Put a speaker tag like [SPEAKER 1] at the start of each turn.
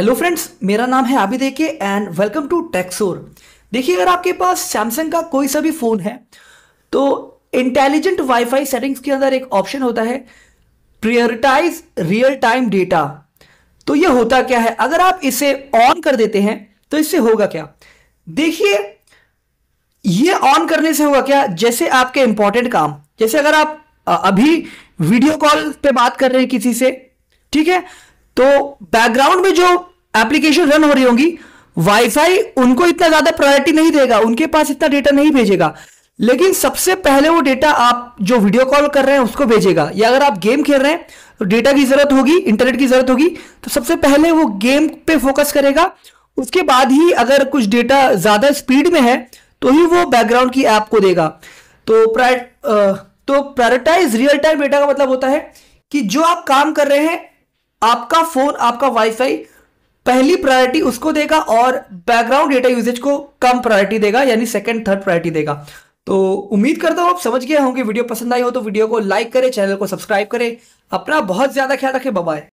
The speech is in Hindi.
[SPEAKER 1] हेलो फ्रेंड्स मेरा नाम है Abid A K and welcome to Texor देखिए अगर आपके पास सैमसंग का कोई सा भी फ़ोन है तो इंटेलिजेंट वाईफाई सेटिंग्स के अंदर एक ऑप्शन होता है प्रियोरिटाइज रियल टाइम डेटा तो ये होता क्या है अगर आप इसे ऑन कर देते हैं तो इससे होगा क्या देखिए ये ऑन करने से होगा क्या जैसे आपके इंपॉर्टेंट काम जैसे अगर आप अभी वीडियो कॉल पे बात कर रहे हैं किसी से ठीक है तो बैकग्राउंड में जो एप्लीकेशन रन हो रही होंगी वाईफाई उनको इतना ज्यादा प्रायोरिटी नहीं देगा उनके पास इतना डेटा नहीं भेजेगा लेकिन सबसे पहले वो डेटा आप जो वीडियो कॉल कर रहे हैं उसको भेजेगा या अगर आप गेम खेल रहे हैं तो डेटा की जरूरत होगी इंटरनेट की जरूरत होगी तो सबसे पहले वो गेम पे फोकस करेगा उसके बाद ही अगर कुछ डेटा ज्यादा स्पीड में है तो ही वो बैकग्राउंड की ऐप को देगा तो प्राय तो प्रायोरिटाइज रियल टाइम डेटा का मतलब होता है कि जो आप काम कर रहे हैं आपका फोन आपका वाईफाई पहली प्रायोरिटी उसको देगा और बैकग्राउंड डेटा यूजेज को कम प्रायोरिटी देगा यानी सेकंड थर्ड प्रायोरिटी देगा तो उम्मीद करता हूँ आप समझ गए होंगे वीडियो पसंद आई हो तो वीडियो को लाइक करें चैनल को सब्सक्राइब करें अपना बहुत ज़्यादा ख्याल रखें बाय